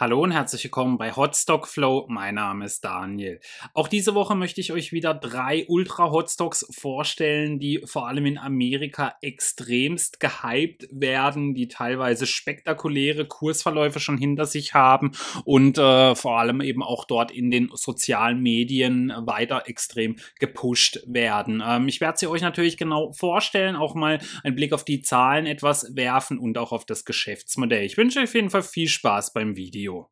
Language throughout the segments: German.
Hallo und herzlich willkommen bei Hotstock Flow. Mein Name ist Daniel. Auch diese Woche möchte ich euch wieder drei Ultra Hotstocks vorstellen, die vor allem in Amerika extremst gehypt werden, die teilweise spektakuläre Kursverläufe schon hinter sich haben und äh, vor allem eben auch dort in den sozialen Medien weiter extrem gepusht werden. Ähm, ich werde sie euch natürlich genau vorstellen, auch mal einen Blick auf die Zahlen etwas werfen und auch auf das Geschäftsmodell. Ich wünsche euch auf jeden Fall viel Spaß beim Video. Video.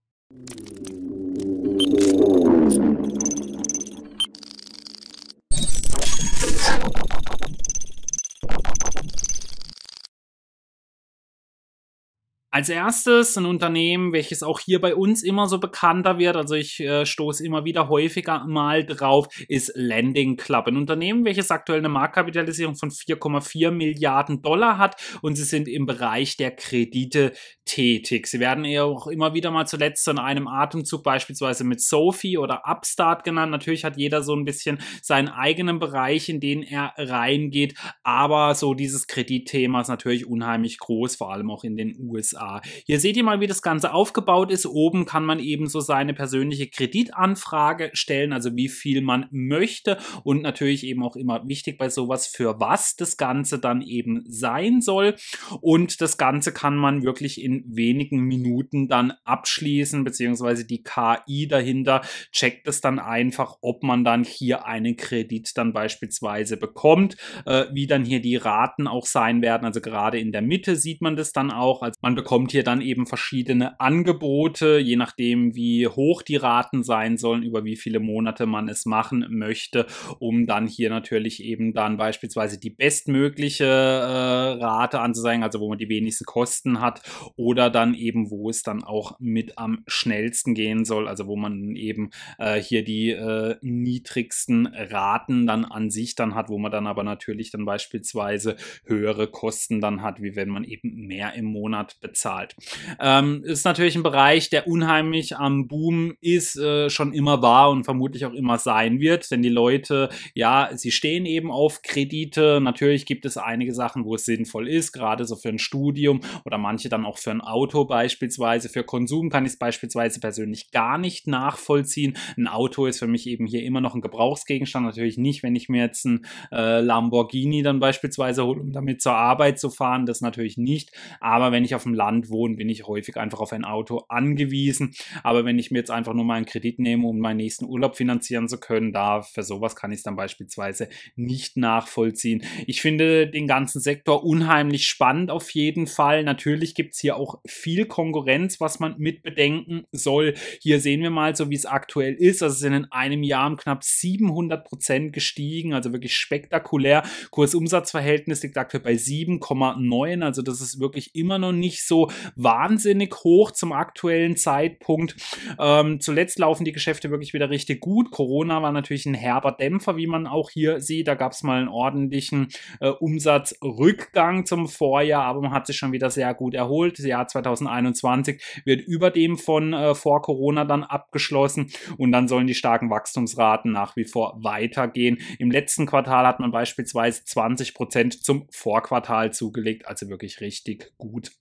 Als erstes ein Unternehmen, welches auch hier bei uns immer so bekannter wird, also ich äh, stoße immer wieder häufiger mal drauf, ist Landing Club. Ein Unternehmen, welches aktuell eine Marktkapitalisierung von 4,4 Milliarden Dollar hat und sie sind im Bereich der Kredite tätig. Sie werden ja auch immer wieder mal zuletzt in einem Atemzug beispielsweise mit Sophie oder Upstart genannt. Natürlich hat jeder so ein bisschen seinen eigenen Bereich, in den er reingeht, aber so dieses Kreditthema ist natürlich unheimlich groß, vor allem auch in den USA. Hier seht ihr mal, wie das Ganze aufgebaut ist. Oben kann man eben so seine persönliche Kreditanfrage stellen, also wie viel man möchte und natürlich eben auch immer wichtig bei sowas, für was das Ganze dann eben sein soll. Und das Ganze kann man wirklich in in wenigen Minuten dann abschließen, beziehungsweise die KI dahinter checkt es dann einfach, ob man dann hier einen Kredit dann beispielsweise bekommt, äh, wie dann hier die Raten auch sein werden. Also gerade in der Mitte sieht man das dann auch. Also man bekommt hier dann eben verschiedene Angebote, je nachdem, wie hoch die Raten sein sollen, über wie viele Monate man es machen möchte, um dann hier natürlich eben dann beispielsweise die bestmögliche äh, Rate anzuzeigen, also wo man die wenigsten Kosten hat. Und oder dann eben, wo es dann auch mit am schnellsten gehen soll, also wo man eben äh, hier die äh, niedrigsten Raten dann an sich dann hat, wo man dann aber natürlich dann beispielsweise höhere Kosten dann hat, wie wenn man eben mehr im Monat bezahlt. Ähm, ist natürlich ein Bereich, der unheimlich am Boom ist, äh, schon immer war und vermutlich auch immer sein wird, denn die Leute, ja, sie stehen eben auf Kredite. Natürlich gibt es einige Sachen, wo es sinnvoll ist, gerade so für ein Studium oder manche dann auch für ein beim Auto beispielsweise. Für Konsum kann ich es beispielsweise persönlich gar nicht nachvollziehen. Ein Auto ist für mich eben hier immer noch ein Gebrauchsgegenstand. Natürlich nicht, wenn ich mir jetzt ein äh, Lamborghini dann beispielsweise hole, um damit zur Arbeit zu fahren. Das natürlich nicht. Aber wenn ich auf dem Land wohne, bin ich häufig einfach auf ein Auto angewiesen. Aber wenn ich mir jetzt einfach nur mal einen Kredit nehme, um meinen nächsten Urlaub finanzieren zu können, da für sowas kann ich es dann beispielsweise nicht nachvollziehen. Ich finde den ganzen Sektor unheimlich spannend auf jeden Fall. Natürlich gibt es hier auch auch viel Konkurrenz, was man mit bedenken soll. Hier sehen wir mal, so wie es aktuell ist. Das ist in einem Jahr um knapp 700 Prozent gestiegen, also wirklich spektakulär. Kursumsatzverhältnis liegt aktuell bei 7,9. Also das ist wirklich immer noch nicht so wahnsinnig hoch zum aktuellen Zeitpunkt. Ähm, zuletzt laufen die Geschäfte wirklich wieder richtig gut. Corona war natürlich ein herber Dämpfer, wie man auch hier sieht. Da gab es mal einen ordentlichen äh, Umsatzrückgang zum Vorjahr, aber man hat sich schon wieder sehr gut erholt. Jahr 2021 wird über dem von äh, vor Corona dann abgeschlossen und dann sollen die starken Wachstumsraten nach wie vor weitergehen. Im letzten Quartal hat man beispielsweise 20 Prozent zum Vorquartal zugelegt, also wirklich richtig gut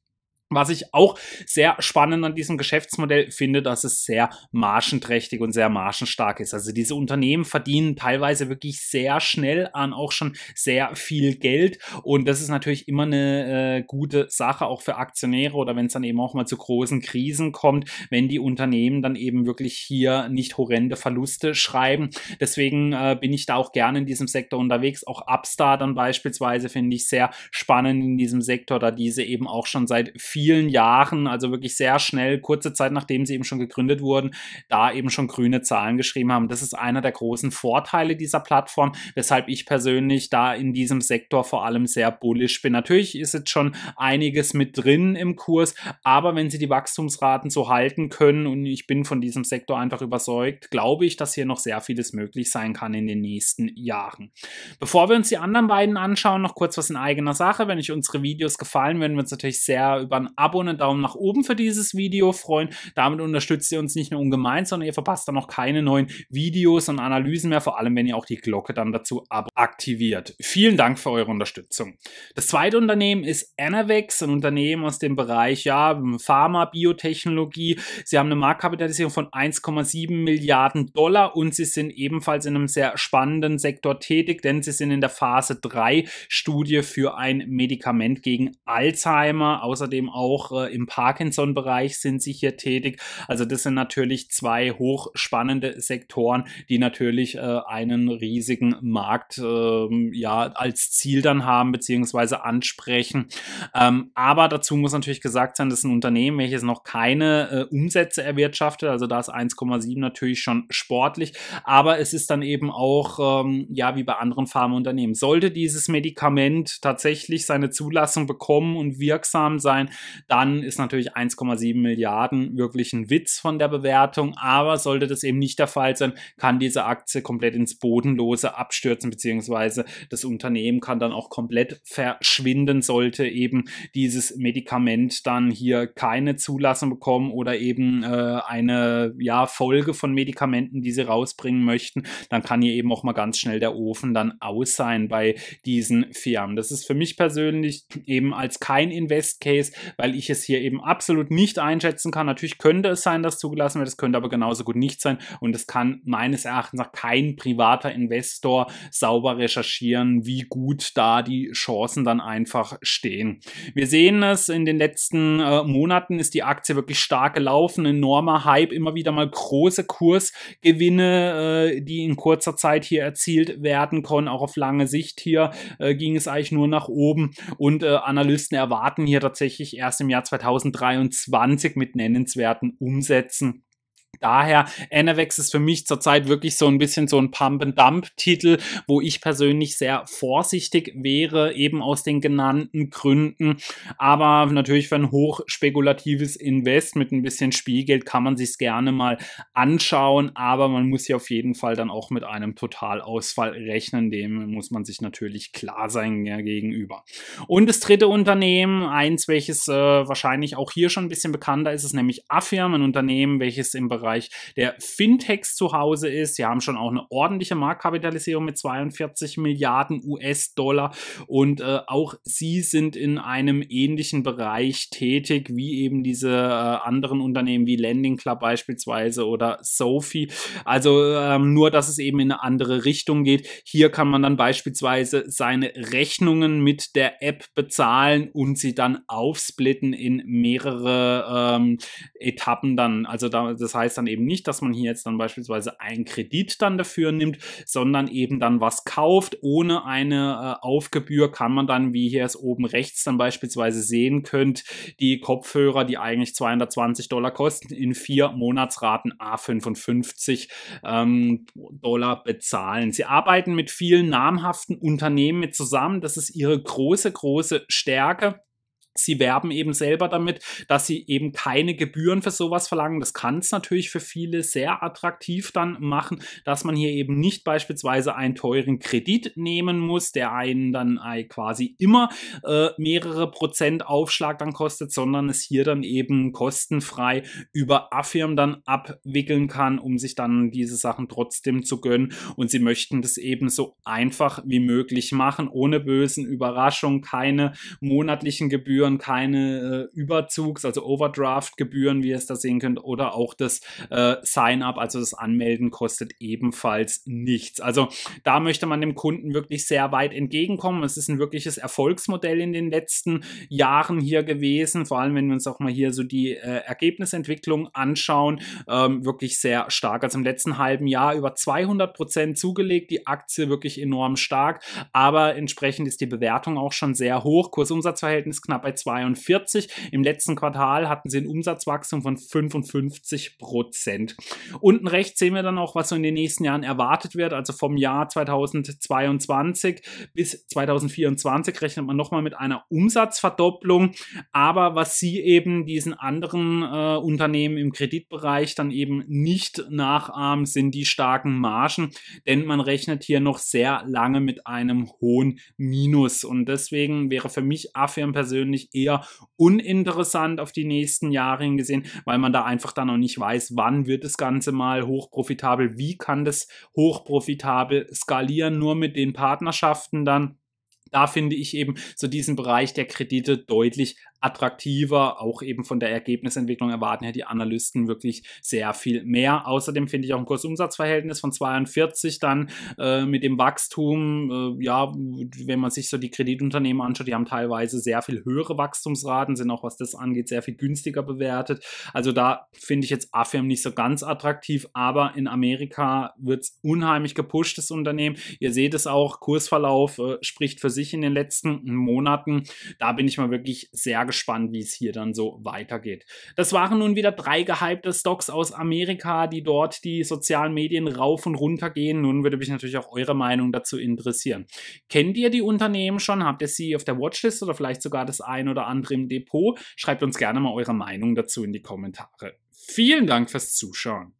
was ich auch sehr spannend an diesem Geschäftsmodell finde, dass es sehr margenträchtig und sehr margenstark ist. Also diese Unternehmen verdienen teilweise wirklich sehr schnell an auch schon sehr viel Geld. Und das ist natürlich immer eine äh, gute Sache, auch für Aktionäre oder wenn es dann eben auch mal zu großen Krisen kommt, wenn die Unternehmen dann eben wirklich hier nicht horrende Verluste schreiben. Deswegen äh, bin ich da auch gerne in diesem Sektor unterwegs. Auch Upstart dann beispielsweise finde ich sehr spannend in diesem Sektor, da diese eben auch schon seit vielen Jahren, also wirklich sehr schnell, kurze Zeit nachdem sie eben schon gegründet wurden, da eben schon grüne Zahlen geschrieben haben. Das ist einer der großen Vorteile dieser Plattform, weshalb ich persönlich da in diesem Sektor vor allem sehr bullisch bin. Natürlich ist jetzt schon einiges mit drin im Kurs, aber wenn sie die Wachstumsraten so halten können und ich bin von diesem Sektor einfach überzeugt, glaube ich, dass hier noch sehr vieles möglich sein kann in den nächsten Jahren. Bevor wir uns die anderen beiden anschauen, noch kurz was in eigener Sache. Wenn euch unsere Videos gefallen, würden wir uns natürlich sehr über ein Abo und einen Daumen nach oben für dieses Video freuen. Damit unterstützt ihr uns nicht nur ungemein, sondern ihr verpasst dann auch keine neuen Videos und Analysen mehr, vor allem wenn ihr auch die Glocke dann dazu aktiviert. Vielen Dank für eure Unterstützung. Das zweite Unternehmen ist Anavex, ein Unternehmen aus dem Bereich ja, Pharma, Biotechnologie. Sie haben eine Marktkapitalisierung von 1,7 Milliarden Dollar und sie sind ebenfalls in einem sehr spannenden Sektor tätig, denn sie sind in der Phase 3 Studie für ein Medikament gegen Alzheimer, außerdem auch äh, im Parkinson-Bereich sind sie hier tätig. Also das sind natürlich zwei hochspannende Sektoren, die natürlich äh, einen riesigen Markt äh, ja als Ziel dann haben bzw. ansprechen. Ähm, aber dazu muss natürlich gesagt sein, das ist ein Unternehmen, welches noch keine äh, Umsätze erwirtschaftet. Also da ist 1,7 natürlich schon sportlich, aber es ist dann eben auch ähm, ja wie bei anderen Pharmaunternehmen. Sollte dieses Medikament tatsächlich seine Zulassung bekommen und wirksam sein, dann ist natürlich 1,7 Milliarden wirklich ein Witz von der Bewertung. Aber sollte das eben nicht der Fall sein, kann diese Aktie komplett ins Bodenlose abstürzen, beziehungsweise das Unternehmen kann dann auch komplett verschwinden, sollte eben dieses Medikament dann hier keine Zulassung bekommen oder eben äh, eine ja, Folge von Medikamenten, die sie rausbringen möchten, dann kann hier eben auch mal ganz schnell der Ofen dann aus sein bei diesen Firmen. Das ist für mich persönlich eben als kein Invest Case, weil ich es hier eben absolut nicht einschätzen kann. Natürlich könnte es sein, dass zugelassen wird, es könnte aber genauso gut nicht sein und es kann meines Erachtens nach kein privater Investor sauber recherchieren, wie gut da die Chancen dann einfach stehen. Wir sehen es in den letzten äh, Monaten ist die Aktie wirklich stark gelaufen, enormer Hype, immer wieder mal große Kursgewinne, äh, die in kurzer Zeit hier erzielt werden konnten, auch auf lange Sicht hier äh, ging es eigentlich nur nach oben und äh, Analysten erwarten hier tatsächlich eher erst im Jahr 2023 mit nennenswerten Umsätzen daher, Anavex ist für mich zurzeit wirklich so ein bisschen so ein Pump-and-Dump-Titel, wo ich persönlich sehr vorsichtig wäre, eben aus den genannten Gründen. Aber natürlich für ein hochspekulatives Invest mit ein bisschen Spielgeld kann man sich gerne mal anschauen, aber man muss hier auf jeden Fall dann auch mit einem Totalausfall rechnen. Dem muss man sich natürlich klar sein ja, gegenüber. Und das dritte Unternehmen, eins, welches äh, wahrscheinlich auch hier schon ein bisschen bekannter ist, ist nämlich Affirm, ein Unternehmen, welches im Bereich Bereich der Fintechs zu Hause ist. Sie haben schon auch eine ordentliche Marktkapitalisierung mit 42 Milliarden US-Dollar und äh, auch sie sind in einem ähnlichen Bereich tätig wie eben diese äh, anderen Unternehmen wie Landing Club beispielsweise oder Sophie. Also ähm, nur, dass es eben in eine andere Richtung geht. Hier kann man dann beispielsweise seine Rechnungen mit der App bezahlen und sie dann aufsplitten in mehrere ähm, Etappen dann. Also da, das heißt, heißt dann eben nicht, dass man hier jetzt dann beispielsweise einen Kredit dann dafür nimmt, sondern eben dann was kauft. Ohne eine äh, Aufgebühr kann man dann, wie hier es oben rechts dann beispielsweise sehen könnt, die Kopfhörer, die eigentlich 220 Dollar kosten, in vier Monatsraten A55 ähm, Dollar bezahlen. Sie arbeiten mit vielen namhaften Unternehmen mit zusammen. Das ist ihre große, große Stärke. Sie werben eben selber damit, dass sie eben keine Gebühren für sowas verlangen. Das kann es natürlich für viele sehr attraktiv dann machen, dass man hier eben nicht beispielsweise einen teuren Kredit nehmen muss, der einen dann quasi immer äh, mehrere Prozent Aufschlag dann kostet, sondern es hier dann eben kostenfrei über Affirm dann abwickeln kann, um sich dann diese Sachen trotzdem zu gönnen. Und sie möchten das eben so einfach wie möglich machen, ohne bösen Überraschungen, keine monatlichen Gebühren Gebühren, keine äh, Überzugs, also Overdraft-Gebühren, wie ihr es da sehen könnt, oder auch das äh, Sign-up, also das Anmelden kostet ebenfalls nichts. Also da möchte man dem Kunden wirklich sehr weit entgegenkommen. Es ist ein wirkliches Erfolgsmodell in den letzten Jahren hier gewesen, vor allem wenn wir uns auch mal hier so die äh, Ergebnisentwicklung anschauen, ähm, wirklich sehr stark. Also im letzten halben Jahr über 200 Prozent zugelegt, die Aktie wirklich enorm stark, aber entsprechend ist die Bewertung auch schon sehr hoch. Kursumsatzverhältnis knapp bei 42. Im letzten Quartal hatten sie ein Umsatzwachstum von 55 Prozent. Unten rechts sehen wir dann auch, was so in den nächsten Jahren erwartet wird. Also vom Jahr 2022 bis 2024 rechnet man nochmal mit einer Umsatzverdopplung. Aber was sie eben diesen anderen äh, Unternehmen im Kreditbereich dann eben nicht nachahmen, sind die starken Margen, denn man rechnet hier noch sehr lange mit einem hohen Minus. Und deswegen wäre für mich Affirm persönlich mich eher uninteressant auf die nächsten Jahre hingesehen, weil man da einfach dann noch nicht weiß, wann wird das Ganze mal hochprofitabel, wie kann das hochprofitabel skalieren, nur mit den Partnerschaften dann da finde ich eben so diesen Bereich der Kredite deutlich attraktiver, auch eben von der Ergebnisentwicklung erwarten ja die Analysten wirklich sehr viel mehr. Außerdem finde ich auch ein Kursumsatzverhältnis von 42 dann äh, mit dem Wachstum, äh, ja, wenn man sich so die Kreditunternehmen anschaut, die haben teilweise sehr viel höhere Wachstumsraten, sind auch was das angeht sehr viel günstiger bewertet. Also da finde ich jetzt Affirm nicht so ganz attraktiv, aber in Amerika wird es unheimlich gepusht, das Unternehmen. Ihr seht es auch, Kursverlauf äh, spricht für sich in den letzten Monaten. Da bin ich mal wirklich sehr gespannt, wie es hier dann so weitergeht. Das waren nun wieder drei gehypte Stocks aus Amerika, die dort die sozialen Medien rauf und runter gehen. Nun würde mich natürlich auch eure Meinung dazu interessieren. Kennt ihr die Unternehmen schon? Habt ihr sie auf der Watchlist oder vielleicht sogar das ein oder andere im Depot? Schreibt uns gerne mal eure Meinung dazu in die Kommentare. Vielen Dank fürs Zuschauen.